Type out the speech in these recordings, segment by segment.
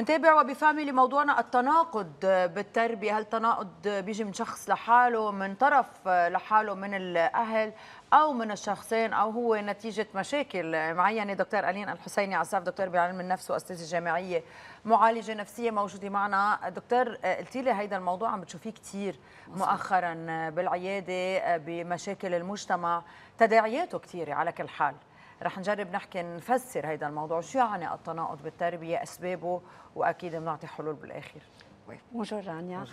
منتابع وبفاميلي موضوعنا التناقض بالتربية هل التناقض بيجي من شخص لحاله من طرف لحاله من الأهل أو من الشخصين أو هو نتيجة مشاكل معينة يعني دكتور ألين الحسيني عصاف دكتور بعلم النفس وأستاذة جامعية معالجة نفسية موجودة معنا دكتور قلتي لي هيدا الموضوع عم بتشوفيه كثير مؤخرا بالعيادة بمشاكل المجتمع تداعياته كثيرة على كل حال رح نجرب نحكي نفسر هيدا الموضوع شو يعني التناقض بالتربيه اسبابه واكيد بنعطي حلول بالاخر وي بونجور رانيا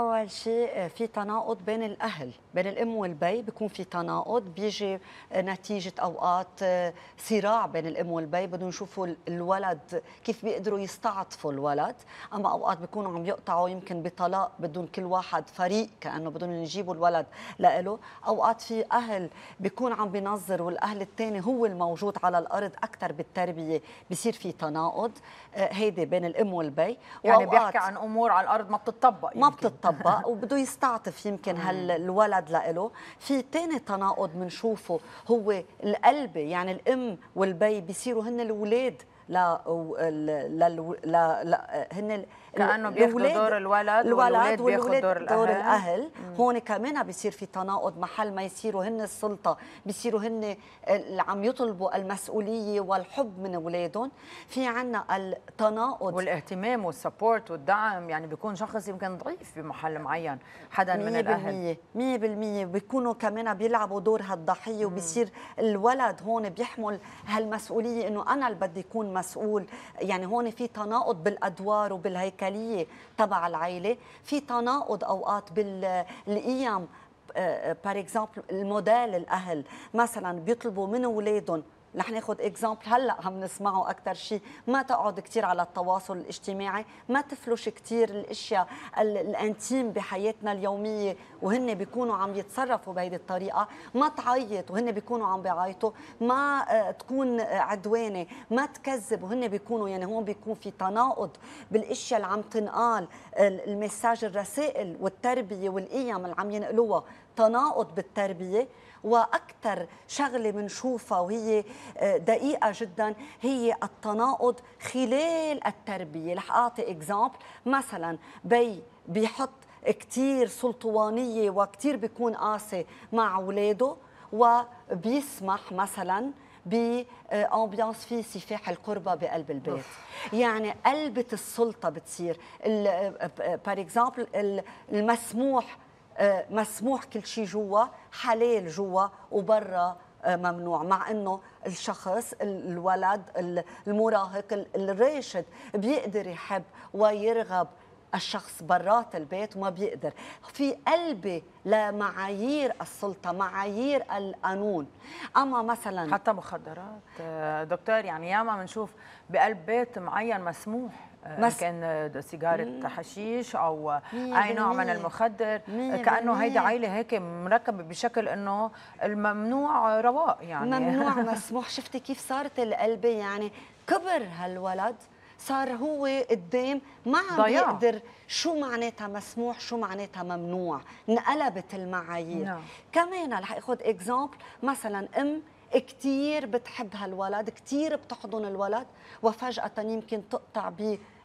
اول شيء آه، في تناقض بين الاهل بين الام والبي بيكون في تناقض بيجي آه، نتيجه اوقات آه، صراع بين الام والبي بدهم يشوفوا الولد كيف بيقدروا يستعطفوا الولد اما اوقات بيكونوا عم يقطعوا يمكن بطلاق بدهم كل واحد فريق كانه بدهم يجيبوا الولد لإله اوقات في اهل بيكون عم بينظر والاهل الثاني هو الموجود على الارض اكثر بالتربيه بصير في تناقض هيدي بين الام والبي يعني بيحكي عن امور على الارض ما بتطبق ما بتطبق وبده يستعطف يمكن هالولد لإله في تاني تناقض بنشوفه هو القلب يعني الام والبي بيصيروا هن الاولاد لا لا هن كانه بياخذوا دور الولد والولاد بياخذوا دور الاهل, دور الأهل. هون كمان بيصير في تناقض محل ما يصيروا هن السلطه بيصيروا هن اللي عم يطلبوا المسؤوليه والحب من اولادهم في عنا التناقض والاهتمام والسبورت والدعم يعني بيكون شخص يمكن ضعيف بمحل معين حدا من الاهل 100% 100% بيكونوا كمان بيلعبوا دور هالضحيه وبيصير الولد هون بيحمل هالمسؤوليه انه انا اللي بدي اكون مسؤول يعني هون في تناقض بالادوار وبالهيكليه تبع العائله في تناقض اوقات بالقيم بار اكزامبل الموديل الاهل مثلا بيطلبوا من اولادهم رح ناخذ اكزامبل هلا عم نسمعه اكثر شيء ما تقعد كثير على التواصل الاجتماعي ما تفلش كثير الاشياء الانتيم بحياتنا اليوميه وهن بيكونوا عم يتصرفوا بهيدي الطريقه ما تعيط وهن بيكونوا عم بيعيطوا ما آه، تكون عدواني ما تكذب وهن بيكونوا يعني هون بيكون في تناقض بالاشياء اللي عم تنقال المساج الرسائل والتربيه والقيم اللي عم ينقلوها تناقض بالتربيه واكثر شغله بنشوفها وهي دقيقه جدا هي التناقض خلال التربيه رح اعطي اكزامبل مثلا بي بيحط كتير سلطوانيه وكتير بيكون قاسي مع اولاده وبيسمح مثلا بامبيانس في سفاح القربة بقلب البيت يعني قلبة السلطة بتصير بار اكزامبل المسموح آه، مسموح كل شيء جوا حلال جوا وبرا ممنوع مع انه الشخص الولد المراهق الراشد بيقدر يحب ويرغب الشخص برات البيت وما بيقدر في قلبي لمعايير السلطه معايير القانون اما مثلا حتى مخدرات آه، دكتور يعني ياما بنشوف بقلب بيت معين مسموح مس... آه، كان سيجاره حشيش او اي نوع من المخدر آه، كانه هيدي عائله هيك مركبه بشكل انه الممنوع رواق يعني ممنوع مسموح شفتي كيف صارت القلبه يعني كبر هالولد صار هو قدام ما عم يقدر بيقدر شو معناتها مسموح شو معناتها ممنوع انقلبت المعايير نعم. كمان رح اخذ اكزامبل مثلا ام كثير بتحب هالولد كثير بتحضن الولد وفجأة يمكن تقطع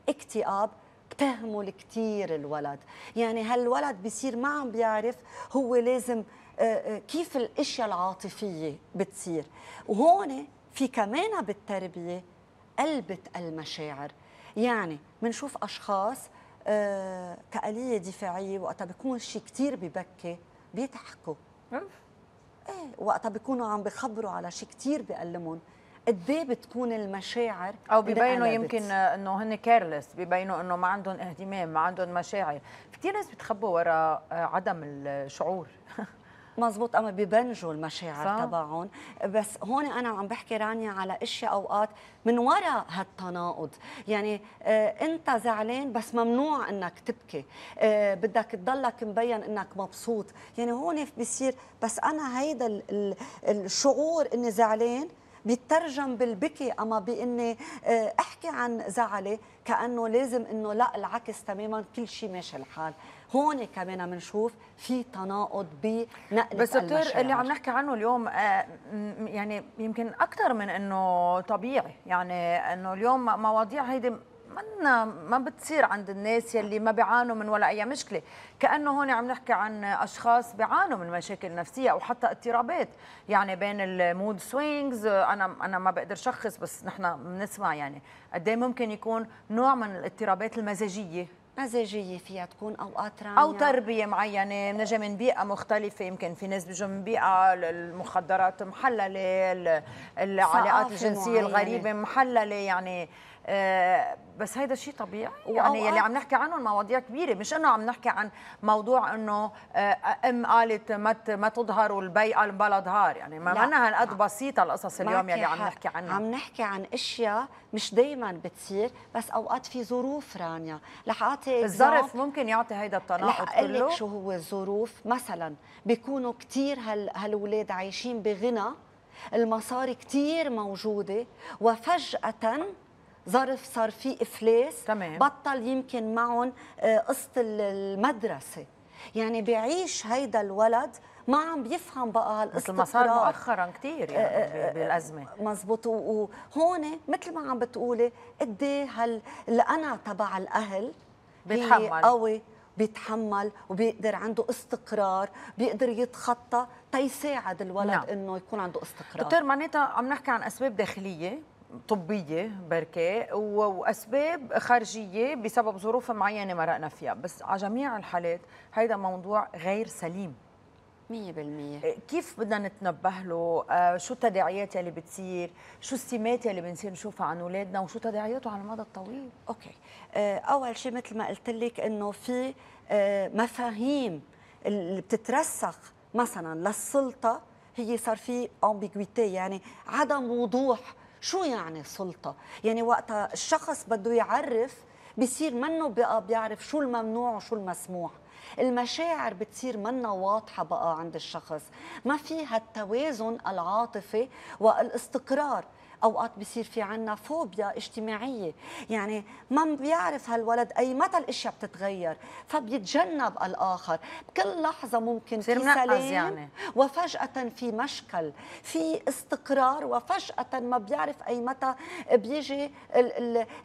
باكتئاب بتهمل كثير الولد يعني هالولد بصير ما عم بيعرف هو لازم آه، آه، كيف الاشياء العاطفيه بتصير وهون في كمان بالتربيه قلبت المشاعر يعني بنشوف اشخاص آه، كآلية دفاعية وقتها بيكون شيء كثير ببكي بيضحكوا ايه وقتها بيكونوا عم بخبروا على شيء كثير بيألمهم قد ايه بتكون المشاعر او ببينوا يمكن انه هن كيرلس ببينوا انه ما عندهم اهتمام ما عندهم مشاعر كثير ناس بتخبوا وراء عدم الشعور مزبوط اما ببنجوا المشاعر تبعهم بس هون انا عم بحكي رانيا على اشياء اوقات من وراء هالتناقض يعني آه انت زعلان بس ممنوع انك تبكي آه بدك تضلك مبين انك مبسوط يعني هون بصير بس انا هيدا الشعور اني زعلان بيترجم بالبكي اما باني آه، احكي عن زعلي كانه لازم انه لا العكس تماما كل شيء ماشي الحال هون كمان بنشوف في تناقض بنقل بس دكتور اللي عم نحكي عنه اليوم آه، يعني يمكن اكثر من انه طبيعي يعني انه اليوم مواضيع هيدي منا ما بتصير عند الناس يلي ما بيعانوا من ولا اي مشكله كانه هون عم نحكي عن اشخاص بيعانوا من مشاكل نفسيه او حتى اضطرابات يعني بين المود سوينجز انا انا ما بقدر شخص بس نحن بنسمع يعني قد إيه ممكن يكون نوع من الاضطرابات المزاجيه مزاجيه فيها تكون اوقات رانية او تربيه معينه بنجي من بيئه مختلفه يمكن في ناس بيجوا من بيئه المخدرات محلله العلاقات الجنسيه الغريبه محلله يعني آه، بس هيدا شيء طبيعي يعني يلي عم نحكي عنه مواضيع كبيره مش انه عم نحكي عن موضوع انه آه، ام قالت ما ما تظهر والبي قال بلا ظهر يعني ما منها هالقد بسيطه القصص اليوم يلي عم نحكي عنها عم نحكي عن اشياء مش دائما بتصير بس اوقات في ظروف رانيا رح اعطي الظرف ممكن يعطي هيدا التناقض كله لك شو هو الظروف مثلا بيكونوا كثير هال هالولاد عايشين بغنى المصاري كثير موجوده وفجاه ظرف صار في افلاس تمام. بطل يمكن معهم آه، قسط المدرسه يعني بيعيش هيدا الولد ما عم بيفهم بقى هالقصه مثل ما صار مؤخرا كثير آه، يعني آه، بالازمه مزبوط وهون مثل ما عم بتقولي قد ايه هالقنع تبع الاهل بيتحمل قوي بيتحمل وبيقدر عنده استقرار بيقدر يتخطى تيساعد الولد نعم. انه يكون عنده استقرار دكتور معناتها عم نحكي عن اسباب داخليه طبيه بركي واسباب خارجيه بسبب ظروف معينه مرقنا فيها بس على جميع الحالات هيدا موضوع غير سليم 100% إيه، كيف بدنا نتنبه له آه، شو التداعيات يلي بتصير شو السمات يلي بنصير نشوفها عن اولادنا وشو تداعياته على المدى الطويل اوكي آه، اول شيء مثل ما قلت لك انه في آه، مفاهيم اللي بتترسخ مثلا للسلطه هي صار في امبيغويتي يعني عدم وضوح شو يعني سلطة؟ يعني وقتها الشخص بده يعرف بصير منه بقى بيعرف شو الممنوع وشو المسموح المشاعر بتصير منا واضحة بقى عند الشخص ما فيها التوازن العاطفي والاستقرار اوقات بصير في عنا فوبيا اجتماعيه يعني ما بيعرف هالولد اي متى الاشياء بتتغير فبيتجنب الاخر بكل لحظه ممكن في سلام يعني. وفجاه في مشكل في استقرار وفجاه ما بيعرف اي متى بيجي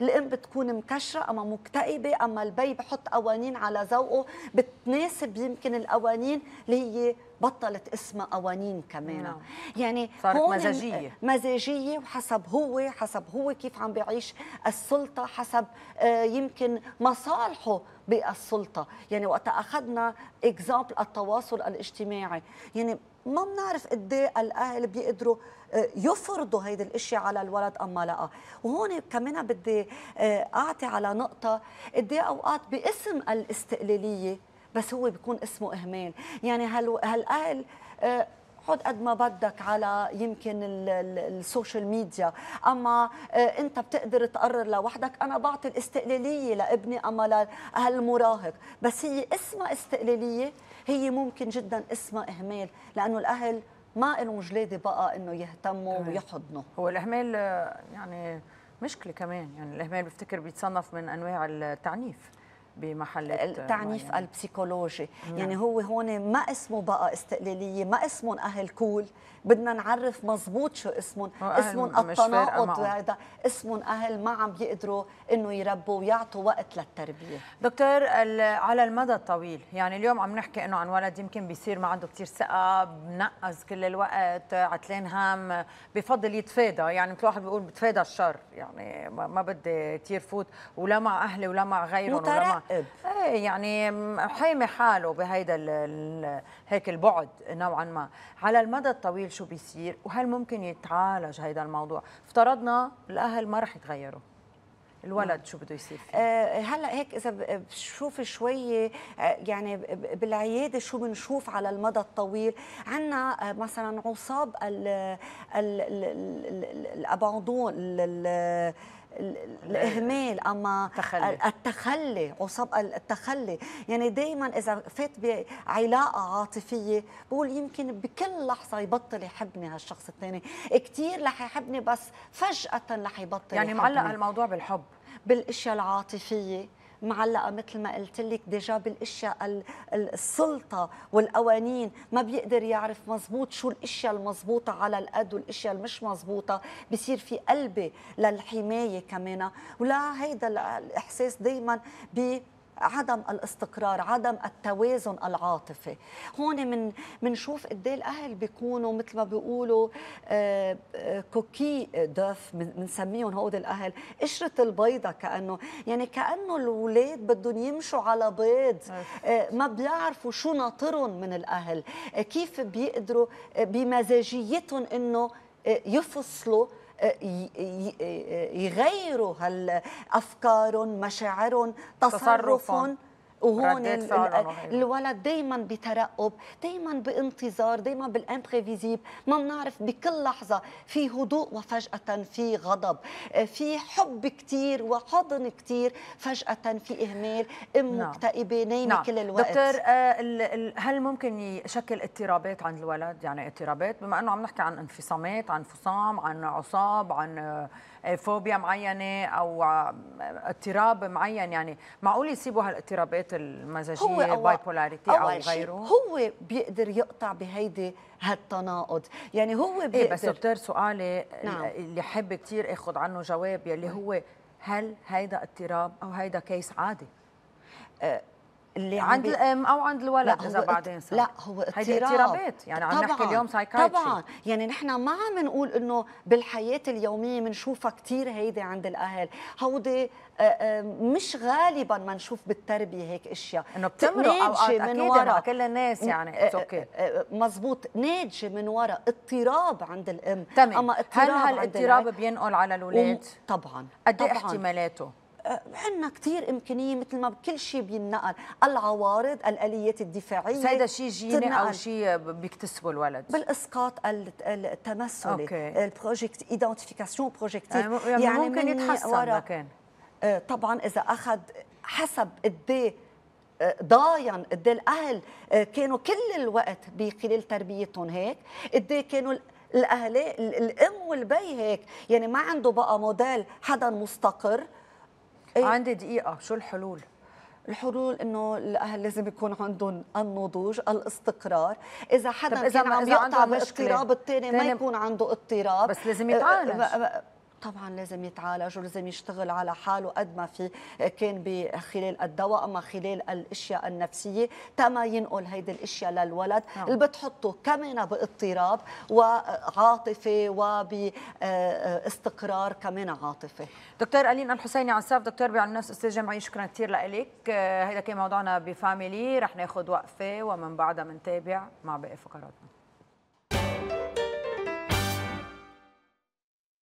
الام بتكون مكشره اما مكتئبه اما البي بحط قوانين على ذوقه بتناسب يمكن القوانين اللي هي بطلت اسمها قوانين كمان مم. نعم. يعني صارت مزاجيه مزاجيه وحسب هو حسب هو كيف عم بيعيش السلطه حسب آه، يمكن مصالحه بالسلطه يعني وقت اخذنا اكزامبل التواصل الاجتماعي يعني ما بنعرف قد ايه الاهل بيقدروا آه، يفرضوا هيدي الاشياء على الولد اما لا وهون كمان بدي آه، اعطي على نقطه قد ايه اوقات باسم الاستقلاليه بس هو بيكون اسمه اهمال يعني هل هالاهل آه حط قد ما بدك على يمكن السوشيال ميديا اما آه، انت بتقدر تقرر لوحدك انا بعطي الاستقلاليه لابني اما لهالمراهق بس هي اسمها استقلاليه هي ممكن جدا اسمها اهمال لانه الاهل ما لهم جلاده بقى انه يهتموا ويحضنوا هو الاهمال آه، يعني مشكله كمان يعني الاهمال بفتكر بيتصنف من انواع التعنيف بمحل التعنيف معين. البسيكولوجي نعم. يعني هو هون ما اسمه بقى استقلاليه ما اسمهم اهل كول بدنا نعرف مزبوط شو اسمهم اسمهم التناقض هذا اسمهم اهل ما عم بيقدروا انه يربوا ويعطوا وقت للتربيه دكتور على المدى الطويل يعني اليوم عم نحكي انه عن ولد يمكن بيصير ما عنده كثير ثقه بنقز كل الوقت عتلان هام بفضل يتفادى يعني مثل واحد بيقول بتفادى الشر يعني ما بدي كثير فوت ولا مع اهلي ولا مع غيرهم ولا اب ايه يعني حامي حاله بهيدا هيك البعد نوعا ما على المدى الطويل شو بيصير وهل ممكن يتعالج هيدا الموضوع افترضنا الاهل ما رح يتغيروا الولد نعم. شو بده يصير فيه؟ آه، هلا هيك اذا بشوف شوي آه، يعني بالعياده شو بنشوف على المدى الطويل عندنا آه، مثلا عصاب الاباندون الاهمال اما التخلي التخلي عصب التخلي يعني دائما اذا فات بعلاقه عاطفيه بقول يمكن بكل لحظه يبطل يحبني هالشخص الثاني كثير رح يحبني بس فجاه رح يبطل يعني معلق الموضوع بالحب بالاشياء العاطفيه معلقه مثل ما قلت لك ديجا بالاشياء السلطه والقوانين ما بيقدر يعرف مزبوط شو الاشياء المزبوطه على القد والاشياء المش مزبوطه بصير في قلبه للحمايه كمان ولا هيدا الاحساس دائما عدم الاستقرار عدم التوازن العاطفي هون من منشوف قد إيه الاهل بيكونوا مثل ما بيقولوا كوكي دوف بنسميهم هود الاهل قشره البيضه كانه يعني كانه الاولاد بدهم يمشوا على بيض آه، ما بيعرفوا شو ناطرهم من الاهل آه، كيف بيقدروا آه، بمزاجيتهم انه يفصلوا يغيروا هالافكارهم مشاعرهم تصرفهم وهون الولد دائما بترقب دائما بانتظار دائما بالامبريفيزيب ما بنعرف بكل لحظه في هدوء وفجاه في غضب آه، في حب كثير وحضن كثير فجاه في اهمال ام نعم. مكتئبه نايمه نعم. كل الوقت دكتور آه، هل ممكن يشكل اضطرابات عند الولد يعني اضطرابات بما انه عم نحكي عن انفصامات عن فصام عن عصاب عن آه، فوبيا معينه او اضطراب معين يعني معقول يصيبوا هالاضطرابات المزاجيه الباي بولاريتي او غيره هو بيقدر يقطع بهيدي هالتناقض يعني هو بيقدر إيه بس دكتور سؤالي نعم. اللي حب كثير اخذ عنه جواب يلي هو هل هيدا اضطراب او هيدا كيس عادي آه اللي عند بي... الام او عند الولد اذا بعدين صار لا هو اضطراب هيدي اضطرابات يعني عم نحكي اليوم سايكايتري طبعا يعني نحن ما عم نقول انه بالحياه اليوميه بنشوفها كثير هيدي عند الاهل هودي آه، آه، مش غالبا ما نشوف بالتربيه هيك اشياء انه بتمرق اوقات يعني يعني، آه، من ورا كل الناس يعني اوكي مزبوط ناتجه من وراء اضطراب عند الام تمام. اما اضطراب هل هالاضطراب بينقل على الاولاد و... طبعا قد ايه احتمالاته عندنا كثير امكانيه مثل ما بكل شيء بينقل العوارض الاليات الدفاعيه بس هذا شيء جيني او شيء بيكتسبه الولد بالاسقاط التمثلي البروجكت ايدنتيفيكاسيون بروجكتيف يعني ممكن يتحسن مكان آه، طبعا اذا اخذ حسب قد إيه، آه، ضاين قد إيه الاهل آه، كانوا كل الوقت بخلال تربيتهم هيك قد إيه كانوا الاهل الام والبي هيك يعني ما عنده بقى موديل حدا مستقر إيه؟ عندي دقيقه شو الحلول الحلول انه الاهل لازم يكون عندهم النضوج الاستقرار اذا حدا إذا عم يقطع باضطراب الثاني ما يكون عنده اضطراب بس لازم يتعالج آه، آه، آه، طبعا لازم يتعالج ولازم يشتغل على حاله قد ما في كان خلال الدواء اما خلال الاشياء النفسيه تما ينقل هيدي الاشياء للولد نعم. اللي بتحطه كمان باضطراب وعاطفي وباستقرار كمان عاطفي دكتور ألين الحسيني عساف دكتور بعلم النفس استاذ جامعي شكرا كثير لك هذا آه، كان موضوعنا بفاميلي رح ناخذ وقفه ومن بعدها بنتابع مع باقي فقراتنا